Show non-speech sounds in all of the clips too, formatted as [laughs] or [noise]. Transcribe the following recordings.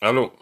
Алло.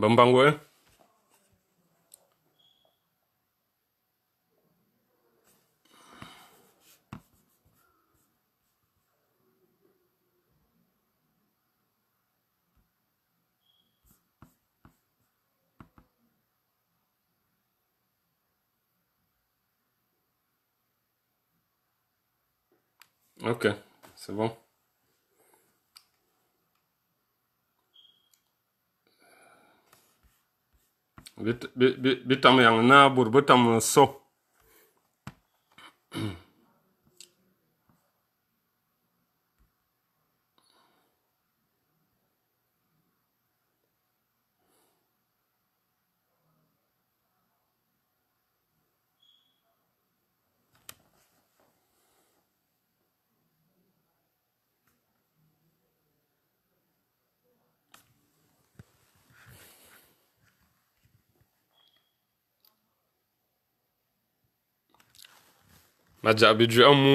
ouais Ok, c'est bon. Bitam yang na bur bitam so. ma jaɓe mu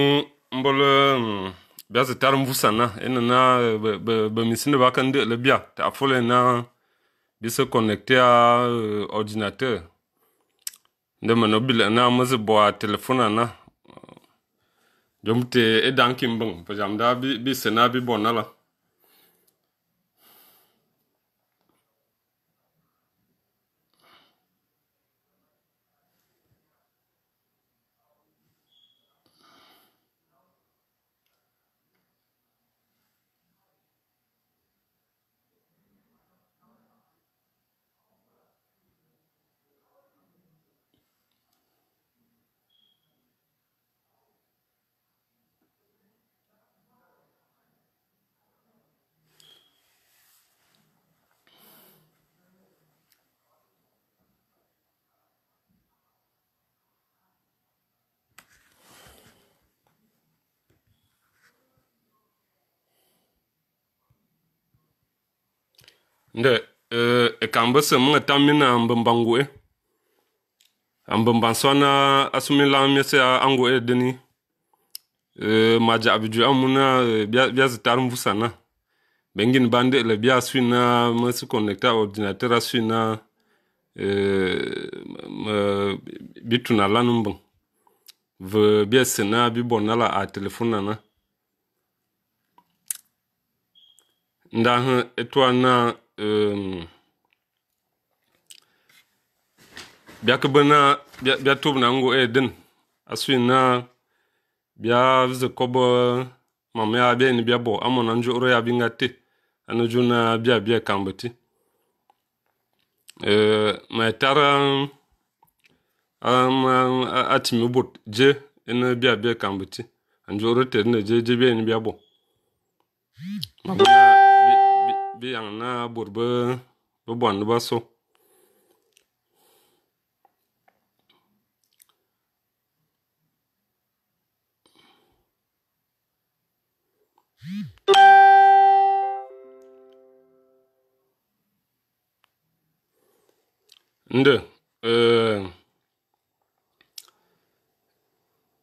mbole hmm, biya ze tar na ena na be misinde ba kan de ta na bi se connecter à eh, ordinateur de mano na mze bo a telefona na jomte e dankim bang pa bi bi se na bi bonala nde eka eh, e bɩ sẽn mẽ tam mina n bɩ ban goe n bɩ ban sõana a sũmi lagm yẽse a n goe dɩni ma jagbɩ joa muna eh, bia zĩ tar busa vʋsãna bɩ n gin ban de'le bia a na me sɩ connecta ordinateur a sʋɩna eh, bɩ tũna la n bõng vɩ bia la a telefona na n da na biya bana biya tub na ngo e din asu na biya vize kobo mama biya ni biya bo amo na njo ro ya binga te anu kambati e ma tara am atimi bot je ina biya biya kambati bi yaŋ na bur bi bɔn noba so nde eh,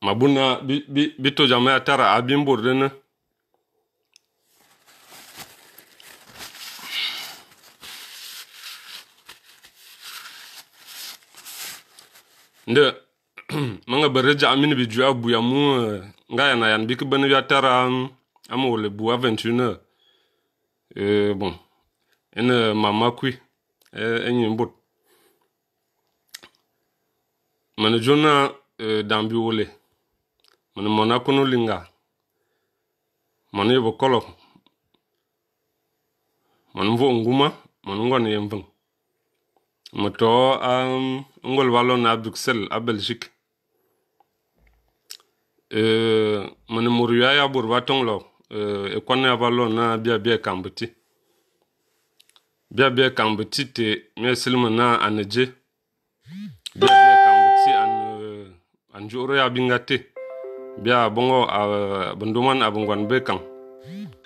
mabuna bi, bi, bi to jama ya tara abin burdini nde [clears throat] manga bere ja mini bi jua buya mu eh, nga yana ya bi kibani ya tara am mm, wole bu aventune e eh, bon ene eh, mama kui e enyi mbut mane jona e, dambi wole mane mona kono linga mane yebo kolo mane mvo nguma mane ngone yemvang mato am um, ngol wallon na Bruxelles à Belgique euh mon moruya ya burwa lo euh e konne wallon na bia bia kambuti bia bia kambuti te mesilma na anaje bia bia kambuti an euh, an joro ya bingate bia bongo eh, eh, a bunduman abungwan bekan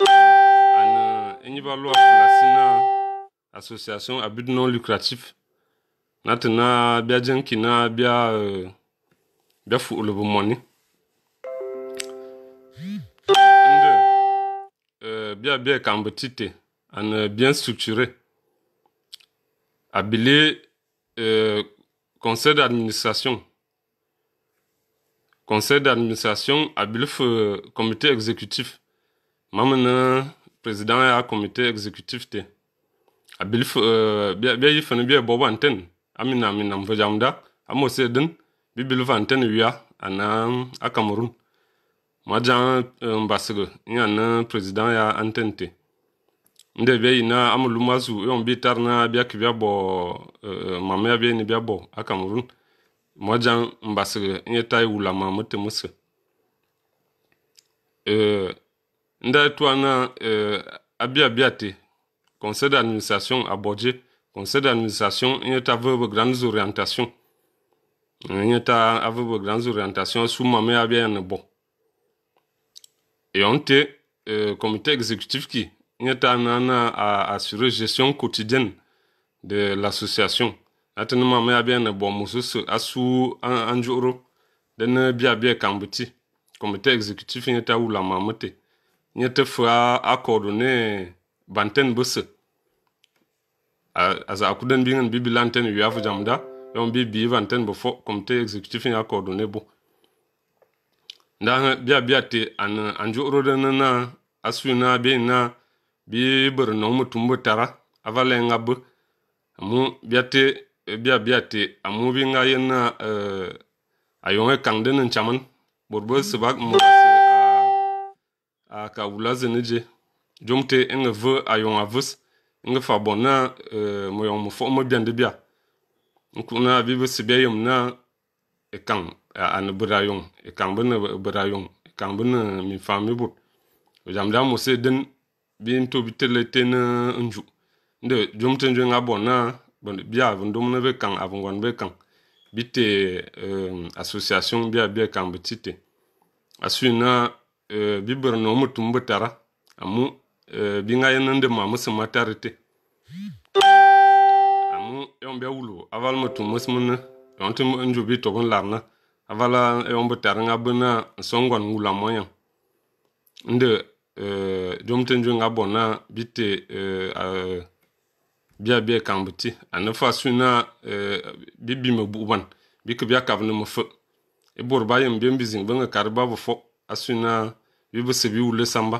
an enyi ballo a association à but non lucratif na na bia jẽnki na bia eh, bia fu'ulbu mɔni Ndé eh, bia bia e kan bi tite an bien structuré abili eh, conseil d'administration conseil d'administration abili comité exécutif mamana président ya comité exécutif té abili bia bia yi bia boba antenne amina amina mfejamda amose din bibil fan ten wia ana a cameroun ma jaŋ eh, mbasigi nya ni president ya antente nde i na amulum azu e yon bi na bia ki bia bo uh, eh, mama ya bia ni bia bo a cameroun ma jaŋ mbasigi nye tai wulama mete mose uh, eh, nda e tuana uh, abia conseil d'administration abodje conseil d'administration a eu de grandes orientations Il y a de grandes orientations ma mère bien bon et on était le euh, comité exécutif qui a yeta nana a assurer gestion quotidienne de l'association ati ma mame bien bon mususu asu de ne bien bien Le comité exécutif a eu la la n Il y a coordonner banten bese Euh, a kuden bi ngan bibi lanten yu yafu jamda yon bibi vanten bofo komite ekzekutif nga kordone bo nda nga bia bia te an anjo urode nana aswi na be na bi bur no mu tumbu tara avale nga bu amu bia te euh, bia bia te amu bi nga yen na uh, ayon e kangde nan chaman burbo sebak mu a, a ka wula zene je jomte nga vu ayon avus a nga fa bon na euh, mo yong mo fo mo bian de bia nkuna bibu sibe yom na ekang an bra yong ekang ben bra yong ekang ben mi fa mi bu jam da mo se den bin to bitele ten nju de jom ten jeng abon na bon bia von dom na be kang avon gon be kang bite euh, association bia bia kang bitite asuna euh, bibir no mutum butara amu Eh, binga yen de ma mus ma tarite amu yon be wulu aval ma tum mus mun yon tum nju bi to gon larna avala yon bu tar nga buna songon wula moya nde eh, jom ten ju nga bona bite bia eh, bia e kambuti ana fa suna bibi ma buban bika bia kavne ma fe e borba yem bem bizin banga karba bu fo asuna bibu sebi wule samba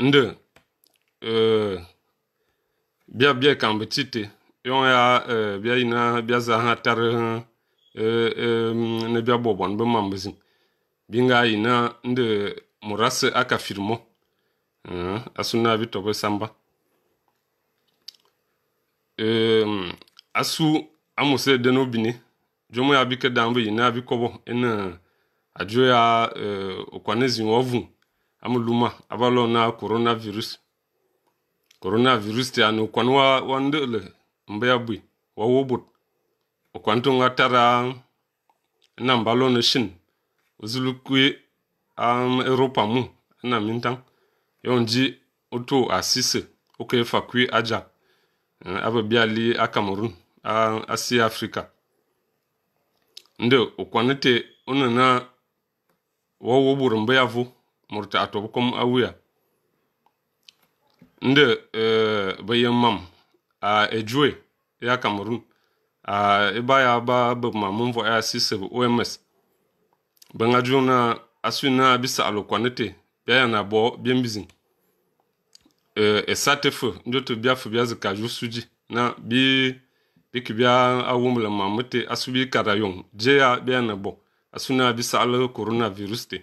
Ndị um eh, bịa bịa kam bi tite yɔŋ ya um eh, bịa yina bịa zaa ha tari um eh, ni bịa bɔbɔn bi mam bi zim bi nga yina ndị murasi aka firmo uh, asu na bi tobi samba um, asu amuse deno bini jomo ya bi ke dan bi yina bi kɔbɔ ina ajo ya uh, okwane zin wɔvun amuluma abalo na coronavirus coronavirus ti anu kwan wa wande le mbe ya bui wa wobut o kwantu nga na mbalo na shin uzulu kwe am europa mu na mintang yonji oto asise oke fa kwe aja eh, aba biali a cameroon a asia africa ndo o kwanete onana wa wobur mbe ya vu murta to kum awuya nde eh, bayan mam a ejue ya cameroon a iba e ya ba ba ma mun vo ya sise oms banga juna asuna bisa alokwanete ya ya na bo bien bizin eh, e esate fo ndo to bia fo bia zika ju suji na bi biki bia awumla mamute asubi karayon je ya bia na a asuna bisa alo coronavirus te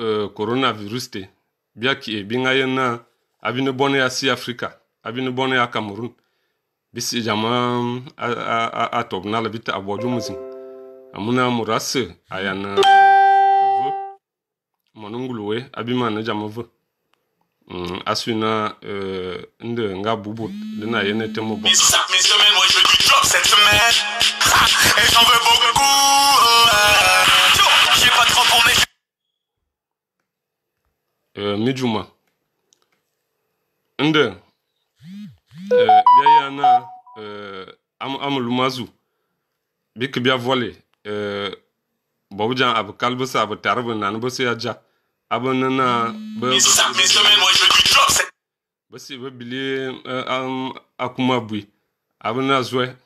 Eh, coronavirus te bia ki eh, bi ŋa yen na abini ya si afrika abini ni ya cameroon bi si jama a a a a na la bi ta a jumu zin amuna mura se a na vɔ mɔni ngulu we abi hmm, na jama vɔ mm, na nde nga bubu de na te mo ni juma nde bia ya na amulu mazu bik bia voli bobu jan abu kalbu sa abu taribu nan bu ya ja abu e, mm-hmm. nana bu bu si bu bili akuma bui abu na zuwe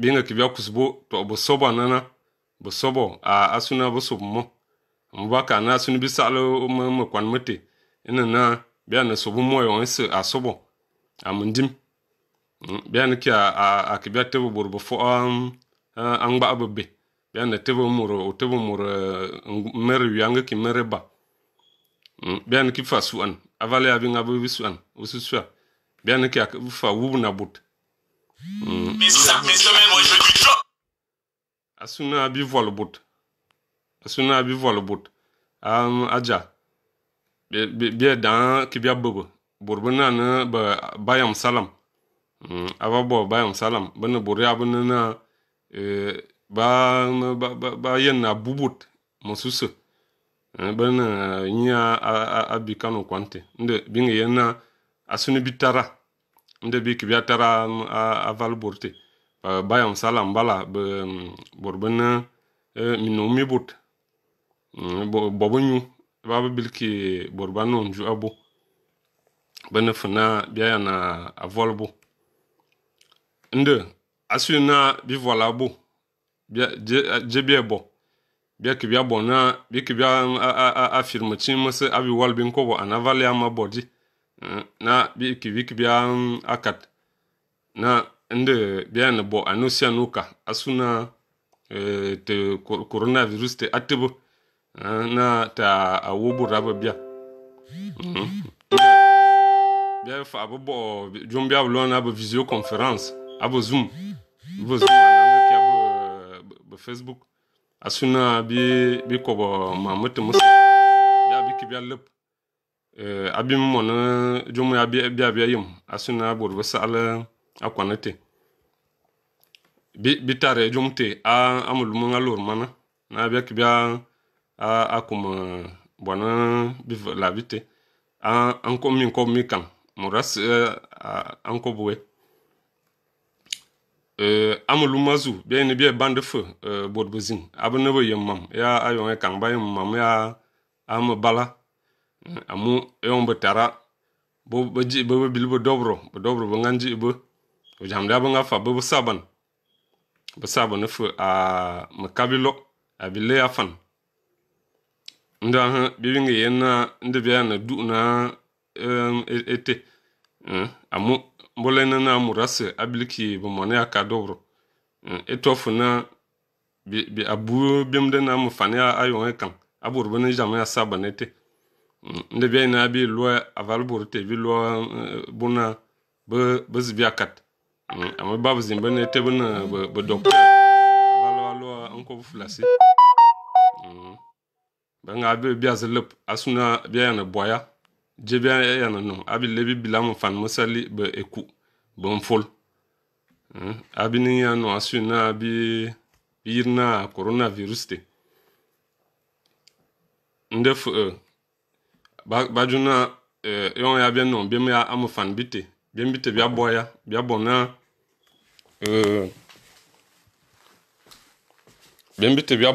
nga kibia kusbo to bụ sọbọ nana bụ sọbọ a asuna bụ sobo mo mbubaka na suni bi saɣali mi mi kɔni mi ti na bɛn ni subu mɔyi wɔn si a subu a mi dim bɛn a a ki bɛ tibu an gbahi bi be bɛn ni muri o tibu muri miri yuyangi ki ba mm, bɛn ki fa an avali a bi ŋa bi suɣan bi su an bɛn ki a fa wubu na but. Mm. a bi vɔli Asuna bi voli bur um, aja bia daa ki bi ba, bayam salam mm, bo bayam salam Bana bur na ba, ba, ba, ba yen na bubut mususu bini nyia a bitara quanti. ndi bing yen asuni bi bi ki bia mm, a bah, bayam salam bala bi bur bini Mm, bobonyu baba bilki borbanu ju abu bana fina biya na avolbu nde asu na bi vola bu biya je biya bo biya ki biya bo na bi ki biya afirma chin masa abi walbin ko bo ana vale ama bodi mm, na bi ki bi ki biya akat na nde biya na bo anusia nuka na te coronavirus te atibu Hmm? na ta a wubu raba biya biya fa abu bo jun biya bulo na bu video conference abu zoom bu zoom na ki abu bu facebook asuna bi bi ko bo mamutu musu ya bi ki biya lep eh, abin mo na jumu ya biya biya yim asuna bu bu sala akwanate bi bi tare jumte a amul mun alur mana na biya ki biya akum bwana bi la vite ah ko min ko mi kan mo ras an buwe amulu mazu bɛ bien bande fo bod bozin abu mam ya ayon e kan ba mam ya am bala euh, amu yon bo bo bji bo bil bo dobro bo dobro bo nganji bo o jamda bo saban bo saban feu a makabilo abile afan ndang bivinge yena na du'una ete amu mbolena na murase abiliki dobro na bi abu bimde na mufane ayon ekan abur bene jamu ya saba nete nde bi na bi lo aval burte bi lo buna be be zbiakat amma babu zimbane te buna be doktor aval lo anko bãnga a be biase lep a sũna bia yaa ne bɔya je bia yaa ne nom a bɩ le bɩ bilam n eku bɩ mfol fol a hmm? bɩ ning yaa noa sũna bɩ yir na coronavirus te n de fo eh, ba dũna eh, yõo yaa bɩa nom bɩm yaa a me fãn bɩ te bɩm bɩ te bia bɔya bia eh, te bia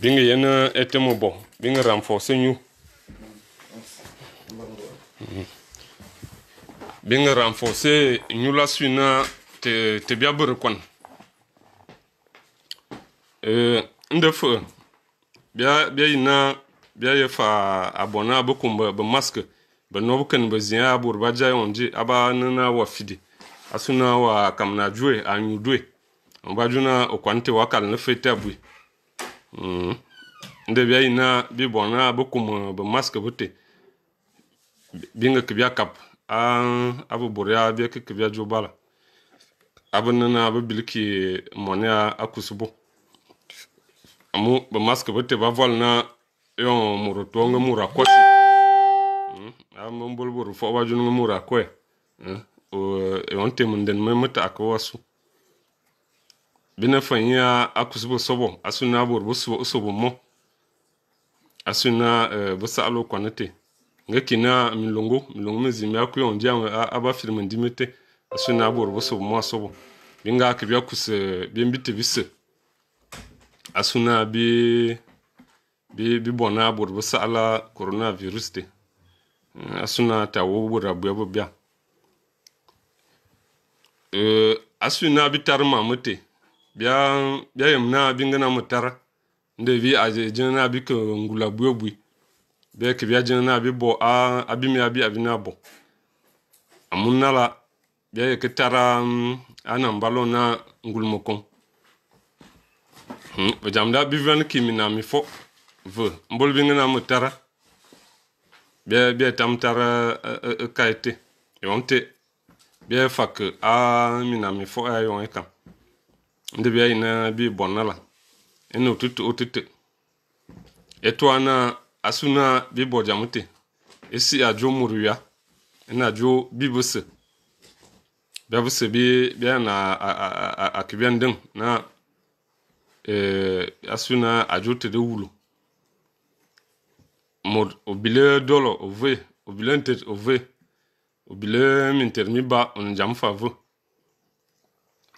binga yana etemo bo binga renforcer ñu nga renforcer ñu la suina te te biya bur kon euh ndef biya biya ina biya ya fa abona bu kumba ba masque ba no kan ba ziya bur ba jay onji aba nana wa fidi asuna wa kamna jwe anyu dwe on ba juna okwante wakal na fete abui Mm. nde bi ina eh, bi bon na bu kum bu mask buti binga kibya kap an abu burya biya ki kibya jo bala abu nana abu bilki monya akusubu amu bu mask buti ba vol na yon muru tonga mura kosi mm. amu bulburu fo ba junu mura kwe eh, o eh, yon temunden me muta akwasu bina fanya akusibo sobo asuna bu bosu osobo mo asuna eh, bosa alo kwanate nga na milongo milongo mezimi akuyo ondia aba firma ndimete asuna bor bosobo mo asobo binga kusa kuse bimbite bise asuna bi bi bi na bor bosa ala coronavirus te eh, asuna ta wo bora buya bobya eh asuna bitarma mute bia bia yem na binga na mutara nde vi aje jina na bi ke ngula buyo bui bia ke bia jina na bi bo a abi mi abi abi na bo amun na la bia ye ke tara mm, ana mbalo na ngul mokon hmm bajam da bi van ki mi na mi fo v mbol binga na mutara bia bia tam tara e, e, e, kaite yonte bia fak a mi na mi ya a yon kam ndibia ina bi bonna la ina otete otete eto ana asuna bi bojamute esi ajo muruya ina ajo bibuse bibuse bi bia na akibia ndin na eh asuna ajo tede wulu mod obile dolo ove obile ntet ove obile minter mi ba on favo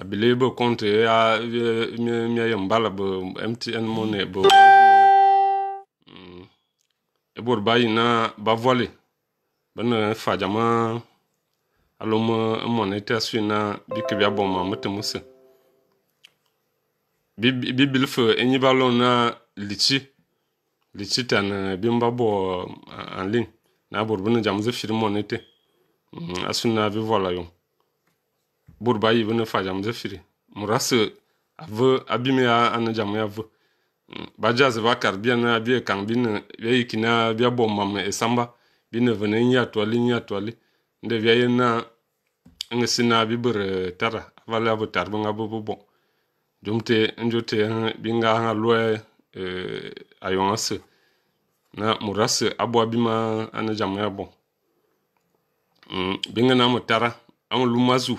I believe Conte eh, ya ah, eh, mie mbala bụ MTN money bu mm. e ba yi na ba volley bana fa jama alum monetation e na bikbi abom ma mutumusa bibilf enyi balon na lichi na tan bimba bo en ligne na bor bana jamze firmonete mm, na bi vola yo borba yi bene fa jamu zefiri murase ave abime ya ana jamu ya ve bajaze bakar bia na bia kan bine bia ikina bia bo mame esamba bine vene nya twali nya twali nde bia yena ngesina bibere tara avala bo tar bonga bo bo bon jumte njote binga ha loe eh, ayonase na murase abo abima ana jamu ya bon mm, binga na mutara an lumazu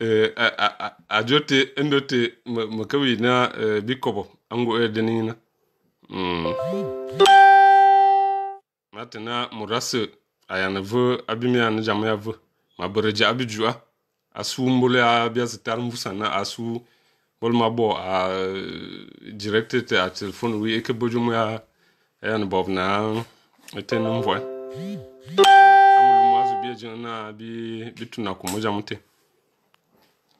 Eh, a jote ndote makawi na eh, bikobo ango e denina hmm. matina murase ayana vu abimi na jamu ya vu mabureja abijua asu mbole a bia zitar mvusa na asu bol mabo a eh, directed a telephone wi eke bojumu ya ayana bob na etenu mvwe amulu mwazu bia jina bi bitu na kumuja mte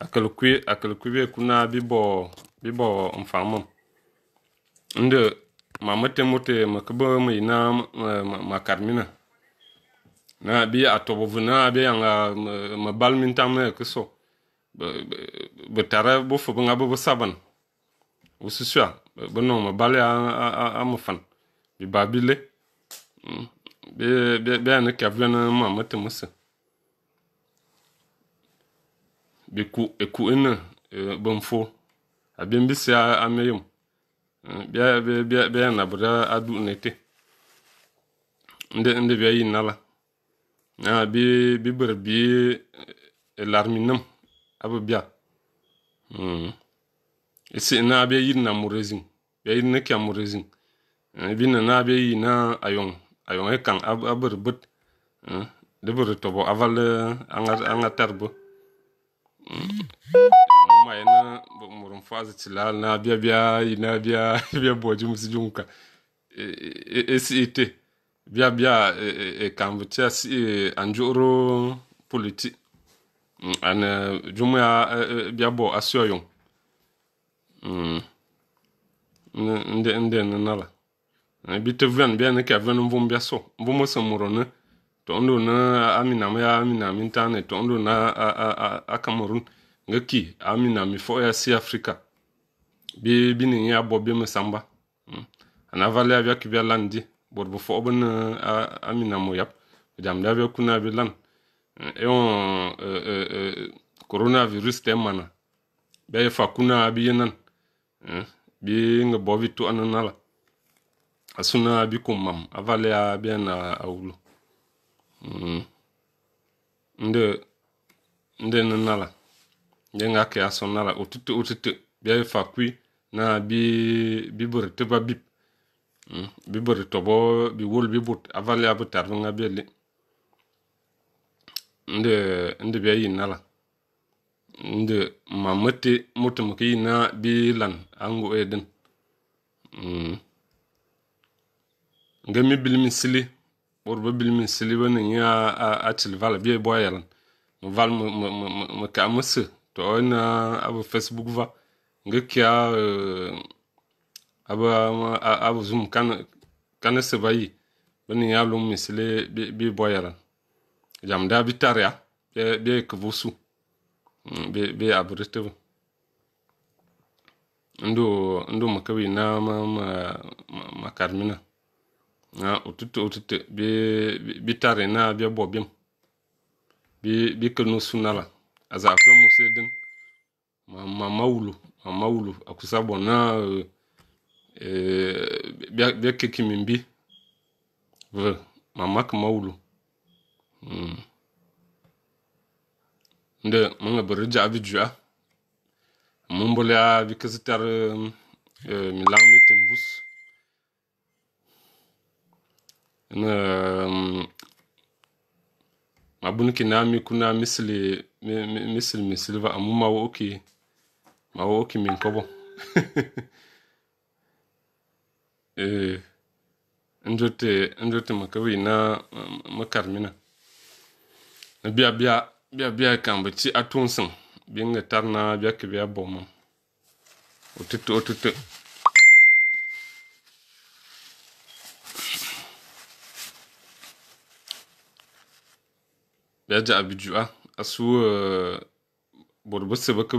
akalukui akalukui kuna bibo bibo mfamum nde mamete mote mute ma kaba ma ina ma karmina na bi atobo vuna bi anga ma bal min tam na kuso be tara bo fo nga saban o susua be no ma bal a ma fan bi babile hmm. be be be na kavlana ma mate musa biku ekuini e, binfu abimbisi ameyim e, bia bia bia na bra adu nete nde nde bia yi nala na bi bi ber bi e, larminam abu bia mm isi na bia yi na murezin bia yi ne kya murezin bi na na bia yi na ayon ayon kan abur but de bur tobo aval anga anga ma ina murum faza tila na bia bia ina bia bia boji musijunka sit biya bia e kamvutia si anjuro politi ana jumuya bia bo asioyon nde nde nala bitu vren bia ne ka vren vum bia so vum so murone tondo na amina mi amina mi tane tondo na a, a, a, a cameroon nga ki amina mi fo ya si afrika bi bi ni ya bo bi musamba hmm. ana vale avya ki vya landi bor bu fo bon amina mo yap jam da vya kuna bi lan e eh, on euh, euh, eh, coronavirus te mana be fa kuna bi nan hmm. bi nga bo vitu la asuna bi kumam avale bi na awulu Mm-hmm. ndị nnala ndị nga ka ya so nala otito otito bịa ifa kwi na bibori teba bip mm, bibori tọbọ biwol bibut avali abụ tarbi nga bịa ndị ndị bịa yi nala ndị ma mete mutum ka yi na bilan angu edin mm. nga mi sili ur ba bili min siliba ni nya a chil val bi boy yalan mu val mu mu ka musu to na abu facebook va ngakiya eh, abu abu zoom kan kan se bayi bani ya lum min sile bi boy yalan jam da bi tarya bi bi kvusu mm, bi bi abritebu ndo ndo makawi na ma ma, ma na otite otite bi bi tari na bi bo bim bi bi kil no sunala aza akwe mo se din ma ma mawulu ma mawulu akusa bo na eh bi eh, bi kiki min bi v ma mak mawulu mm nde manga borja abi jua mumbola bi kisitar eh, eh milam mitin bus na um, mi kuna misli misli misilva amu mawo oki mawo oke min kobo [laughs] eh njote njote makawi na um, makarmina na biya biya biya biya kan baci atunsin bin tarna biya ke biya bomo otutu otutu yaji abijua ah, asu eh, bor bese bak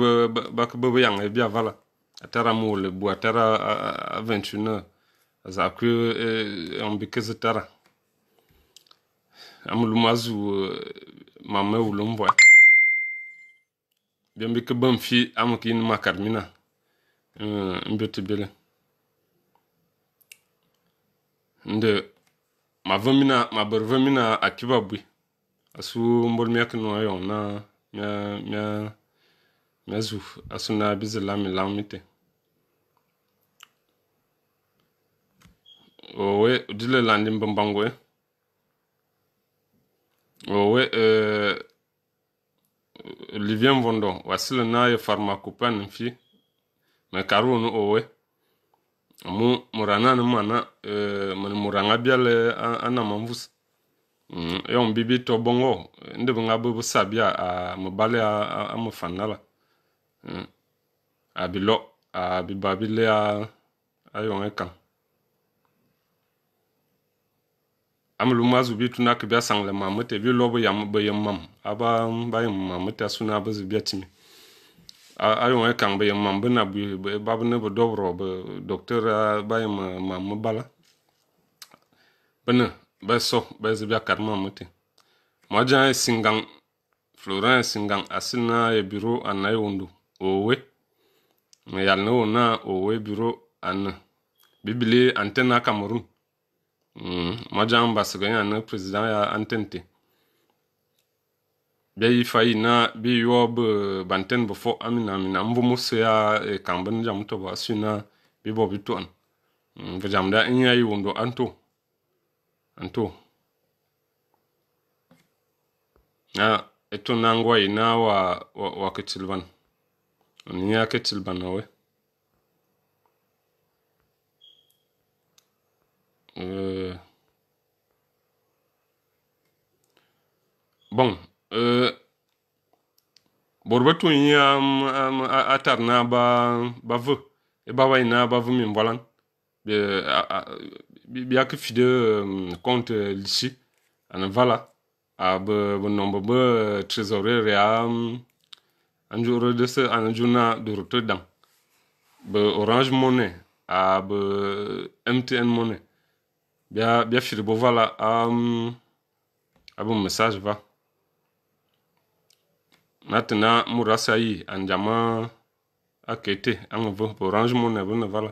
bak be yang e bia vala atara mole bu atara aventure za ku eh, on bikeze tara amulumazu eh, mame ulumbo bien bi ke bam fi am ki ni makar mina mbete bele nde ma vamina ma bar vamina akiba bui asu mbol miak no ayo na mia mia mia zuf asu na bizela mi lam mite owe dile landi mbambangwe owe euh, livien vondo wasile na ye farmacopen fi me karunu owe mu murana ni mana euh, mon muranga biale ana mamvusa Mm, yon bibi to bongo ndi bi nga sa bi sabiya a mi baliya a mi fanna la a bi lo a bi ba bi leya a yon kan am lu ma zubi tuna ki biya sangle ma mu te bi lo bi yam bi yam mam aba ba yam mam mu te suna bi zubi timi ayon e kan bayan mam bina bi babu e ne bi dobro bi doktor bayan mam mu bala bina bɛ sɔ bɛ zibya karima muti mɔja ye singan florin ye singan asil na ye biro anna ye wundu owe mɛ yal ne wona owe biro anna bibili ante na Kamerun. mm. mɔja n basigi ya ne president ya antente bɛ yi fa yi na bi yɔ bi banten bɛ fɔ amina amina n bomu so ya e, kan bin jam to ba su na bi bɔ bi to'an mm. bi jam da in ya yi wundu an to nto na eto nangwa ina wa wa, wa kitilban ni ya kitilban we uh, bon uh, eh. borba tun mm, yi am, mm, atar na ba ba vu e ba wa ina ba vu min bolan bien euh, que fide euh, compte euh, l'ici ana vala a be nombre de trésorier de de Rotterdam orange money a be mtn money bia bia fide bo vala message va maintenant murasa anjama akete orange money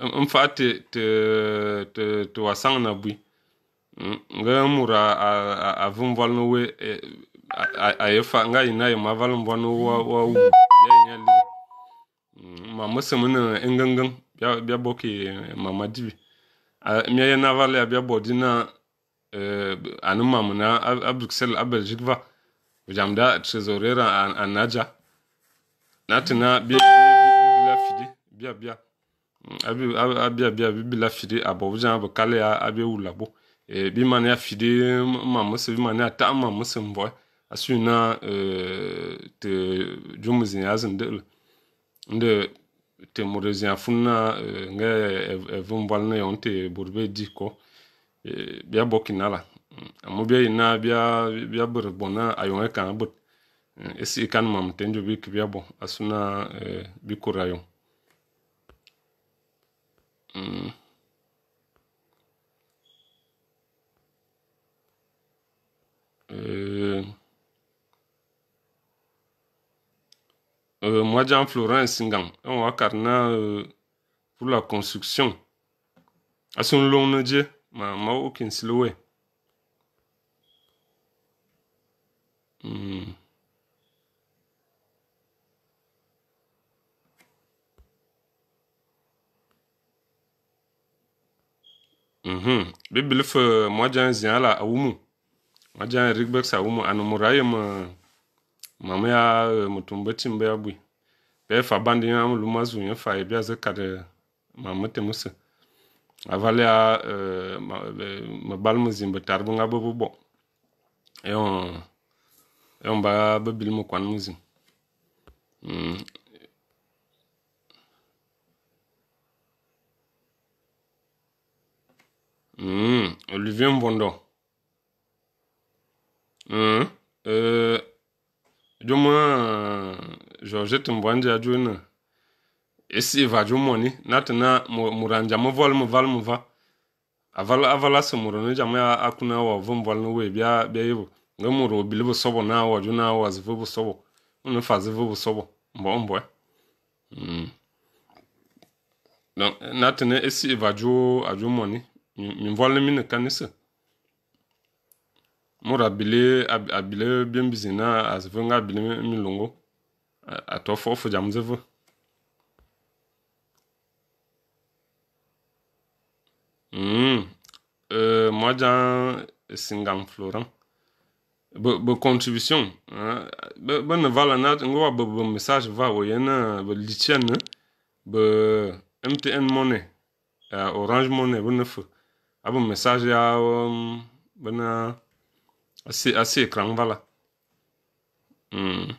n fa ti wa saŋ na bui nga a vun bɔli ni we a ye e, e fa nga yi e na ye ma vali bɔli ni wa wu ya yi nyɛ ma musim ni bia mm, bo mama dibi ye na vali ya bia bo di na ani na a a belgique va jam da trésorier a naja na tina bi la fidi bia abi abi abi bila fide abo jan abo kale ya abi wula bo e bi man ya fide ma musu bi man ya ta ma musu mbo asu na euh, te jumuzi ya zin de nde te morezi ya funna euh, nge evum bal na yonte burbe di ko bia bokinala amu bia ina bia bia bur bona ayon e kan bur esi e kan mam tenjo bi kibia bo asuna euh, bi kurayon Mm. E, euh, euh, mwajan floren singan, yon wakar nan euh, pou la konstruksyon. Asyon ah, loun nou dje, ma wou ken silowe. E, mwajan mm. floren singan, yon wakar nan pou la konstruksyon. mhm bibilf eh, mojan ziã la awumu mojan rigbex awumu anumurayem mamya mutumbe eh, timbe abui be fa bandi yã mu luma zu yẽ fa ye bia zekat mam metemse aval ya eh, me bal me zĩm be tar bõnga e e be bo bɔ ẽ ẽ ba bibil me kõan me zĩm mm. Mm, Olivier Mbondo. Mm, eh, juma euh, Georgette Mbwanje Esi va jumoni natana muranja muvol muval muva. Avala avala se murono jama akuna wa vumvol no we bia bia yibo. obili bu sobo na sobo. sobo. Eh. Mm. Donc natana va min volle mine kanisa mura bile abile bien bizina azve nga bile milungu ato fofu jamzevu mm euh moi j'ai singam florent. be contribution be be ne vala ngwa be message va o yena be be MTN money orange money be abon message à um, assez assez écran voilà mm.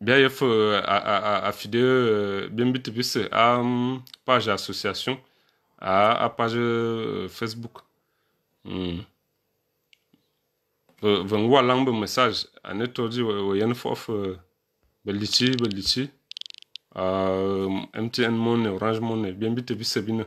bien il faut à à à fidèle bien vite plus à um, page association à à page uh, Facebook mm. van wa lang bin message a ne toji wa yan fof uh, balici balici a mtn um, money orange money bien vite plus bien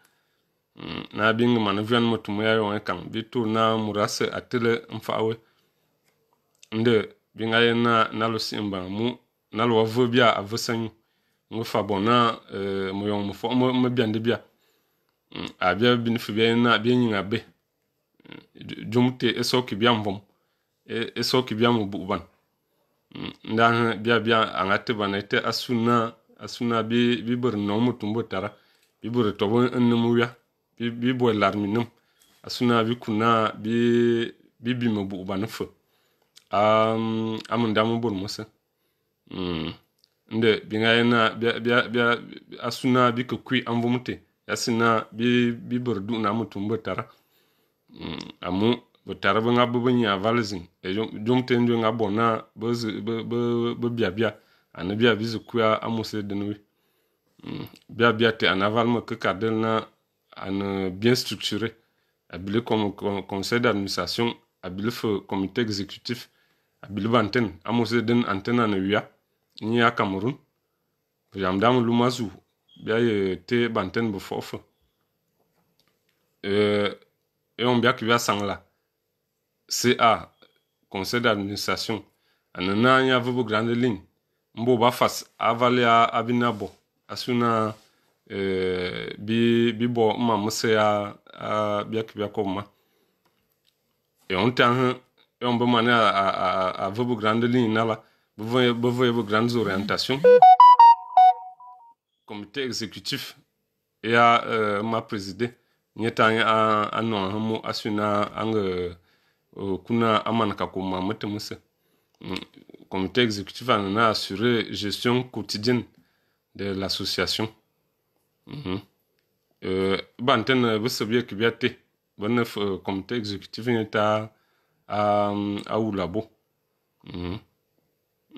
Mm, na bingi man viɛn mi tum ya yɔŋ kaŋ bi toor na murase atele n faɣawe ndi binga yɛn na na nalu si mba mu nalu wa vo bia a vo sanyu ngu fa bɔŋ na mu yɔŋ mu fɔɣu mi bɛndi bia a bia bini fi bia yɛn na bia nyiŋa be jum te esoki bia vom esoki bia mu buɣu ban ndahi bia bia aŋa te na te asunna asunna bi bi biri nɔŋ mu tum bo tara bi biri tɔbu n nimu ya. bi bɔɛ lagum niŋ a suna bi kuna bi bi bimi buɣuba ni fo a minda mi bori musi ndi bi ŋa yina a suna bi ki kui anvumte ya sina bi bi bori du mi tum bi tara amu bi tari bi ŋa bi bi nyaa valizin jumte ndi ŋa bɔ na bi biabia ani bia bi zi kuya a musi dini bi hmm. biabia te ana valimi ke dili na en bien structuré, avec comme, conseil d'administration, habillé comité exécutif, habillé antenne, amosé d'une antenne en UA, ni à Cameroun. Jamdam lumazou, bien été banten bofof. Euh, et on bien qu'il y a sang là. CA, conseil d'administration, en un an, il y a vos grandes lignes. Mboba face, avalé à asuna bibɔ ma musi ya bia kibia ko ma yon e tan yon e bɛ mani a a a a grande ligne na la bɛ grandes orientations comité exécutif ya e ma présidé nyɛ tan a a nɔn mu a suna kuna amana ka ko ma mutu mm, comité exécutif a nana assurer gestion quotidienne de l'association Mm-hmm. Uh, ba nte uh, uh, um, mm-hmm. na bɩ sɩb yek bɩa te bɩ komite executif nye t'a a wula bo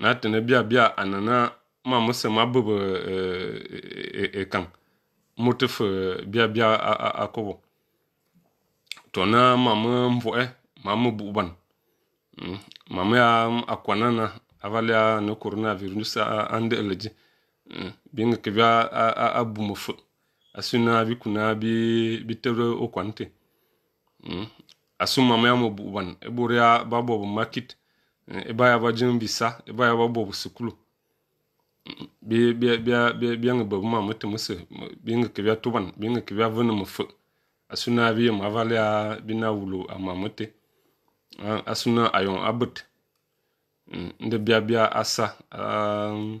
na tɩ ne bia bia a nana mam ma bɩb kãng mo tɩ bia bia a kobo tɩ na mam n bʋ'ɛ mam bu'u bãn mam mm-hmm. na a val coronavirus a n binga vya abumufu asuna bikuna bitero okwante asuma ma mo buban eburia babobu market ebaya bajin bisa bi bi sukulu bianga babu ma mutu musu binga bia tuban binga kibya vunu mufu asuna biya mavalia na wulu ama mutu mm. asuna ayon abut mm. nde bia bia asa um,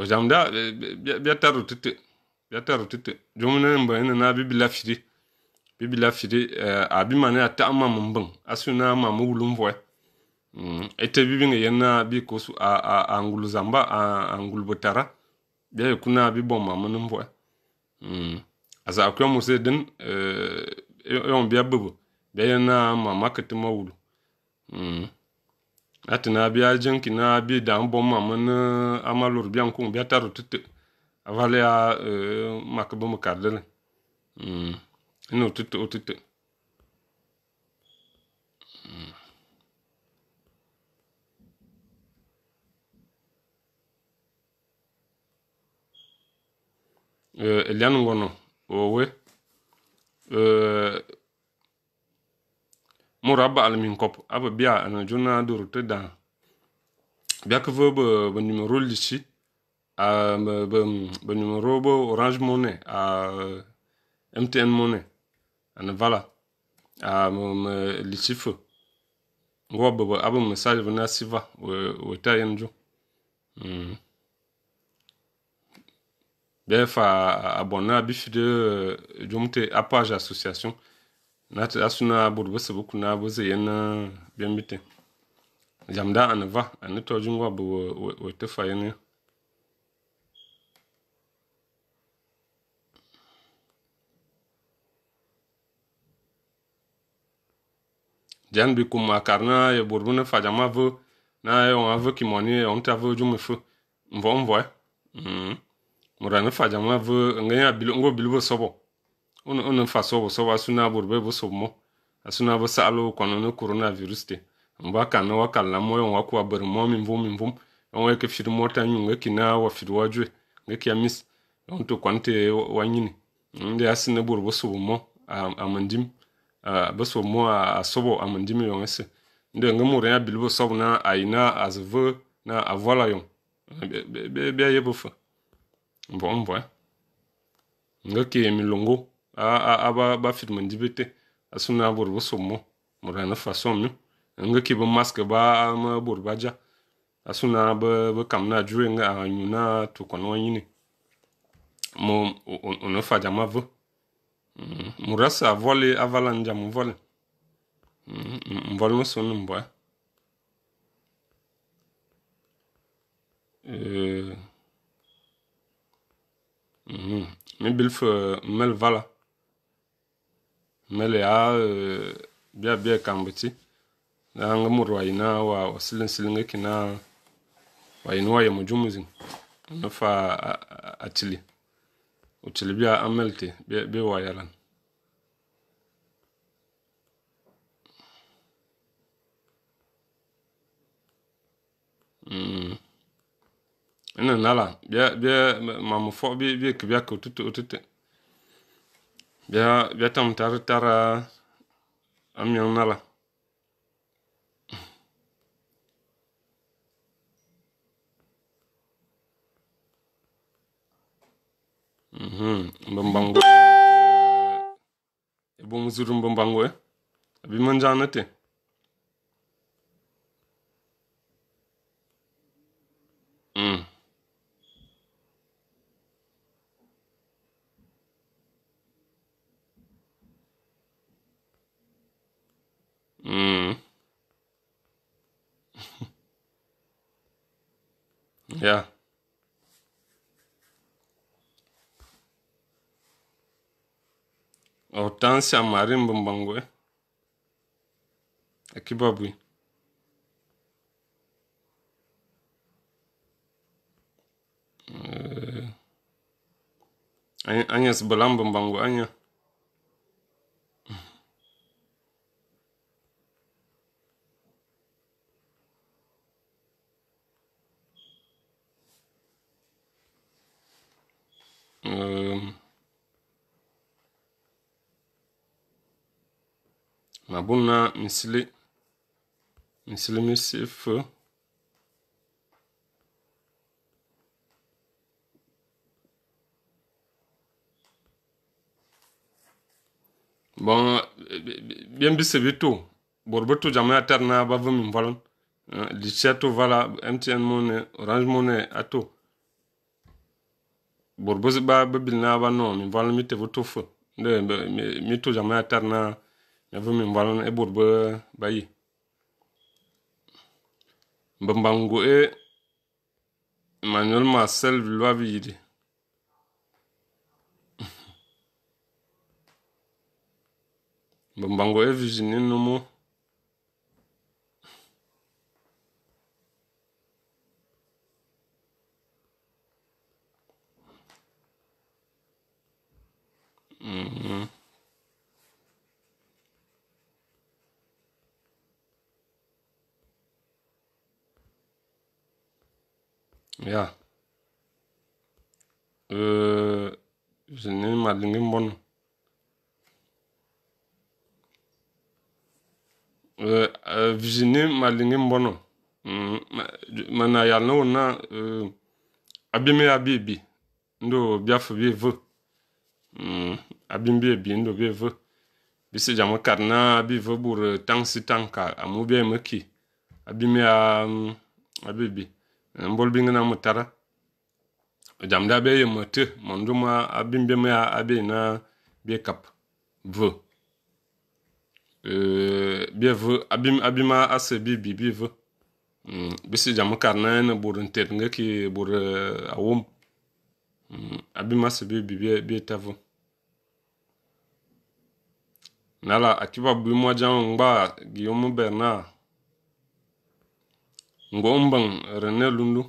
Bojanda, eh, bya tarotete. Bya tarotete. Jomine mbwene nan abi bi lafiri. Bibi lafiri, eh, abi mane ate amam mbweng. Asi yon nan amam mwoul mwoye. Mm, ete bibine yon nan bi kosu an goul zamba, an goul botara. Bya yon kou nan abi bon mamon mwoye. Mm, aza akyon mwose den, eh, yon bi abebo. Bya yon nan mamakete mwoul mwoye. Mm. atina bia jinkina bi da bom ma min amalur bian kun bia taru tete avale a eh, mak bum kardele mm no tete o hmm. eh, Elian ngono owe eh, murabba almin kop aba biya Journal juna duru ta bien que vous a orange money a mtn money ana vala a vous avez un message de na siva wata de, biya fa e, association nati asuna burbusi buku na buzi yana bien bitin jamda an va an to jungwa bu wote fa yana jan bi kuma karna ya burbu na fajama vu na ya wa vu kimoni ya onta vu jumu fu mvo mvo eh? mm-hmm. ya mm mura na fajama vu ngaya bilu ngo bilu sobo uno faso buso wasuna burbe buso mo asuna busa alo kwano korona virus te mba kana wakala moyo waku abere mo mimvu mimvu onwe ke firu mota nyunge kina wa firu wajwe ngeki ya miss onto kwante wanyini ndi asine buru buso amandim amandim ndi ngemure ya bilbo sobna aina na aba bafite manjibete asuna bor bo sommo murana fa sommi nga ki bụ maske ba ma bor ba ja asuna ba ba kamna jure nga anyuna to kono yini mo ono fa jama vo murasa vole avalan jam vole ya mo sonu mbo euh mi bilf mel vala mele ya bia bia kambuti na nga mur wa ina wa silin silin ki na wa ina wa yamu jumuzin na fa atili utili bia amelte bia wa yalan Mm. Ina nala, bia bia mamufo bia bia kibia kututu ututu. bia bia tam tari tara amyɛŋ na la b i m b a n g o e bom zurum b i m b a n g o e bi mun j a a n a ti Ja. O dansi amari Aki Akibabwi. Eh, anya sibala mbambangwe anya. Euh, Maboun nan misili Misili misif Bon Bien bisivitou Bourbetou jamay atar nan abave mim valon euh, Lichyatou vala MTN mounen, range mounen atou Bourbou si ba, bebil na ba nou, mi vwa nan mi te vwotou fwe. De, mi tou jamay atar nan, mi vwe mi vwa nan e bourbou bayi. Mbe mbango e, Emanuel Marcel vlwa vijidi. Mbe mbango e vijini nou mwou. Mm-hmm. Ja. Äh, sind nicht mal den Gimbon. vizini malingi mbono mana yalna wona abimi euh, abibi ndo biafu bivu Mm. abin bindo be ve bisi jamu karna abi ve bur eh, tangsi ka amu be meki abi me a abi mm, bi eh, mbol bi ngana mutara jam da be yemte monduma abin be me abi na be kap ve eh, be ve abim abima ase bi bi bi e ve mm. bisi jamu karna na bur ntet ngeki bur awum uh, Mm-hmm. abimasi bi bietavu nala akiba bwimwaja ngba giomu bernard ngomban rene lundu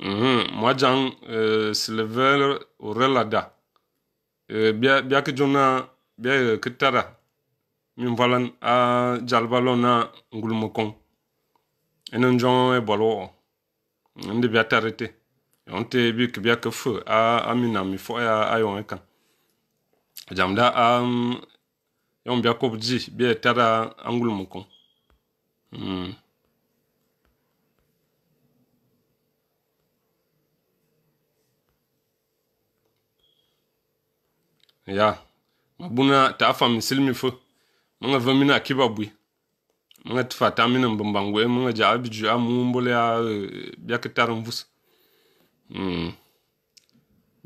mwajan mhm. euh, silver urelada euh, bia ki jona bia ki tara min valan a jalbalo na ngulmo kon enen ndi bia te yonte bi ki bia ki a amina mi fo ayon jamda am yon bia ko tara ya mabuna ta afa misilmi fo manga va mina kiba bui manga tfa ta mina mbambangwe manga ja abiju a mumbole ya biakitar mvus mm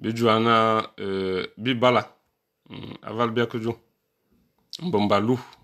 biju ana eh, bi bala hmm, aval biakiju mbambalu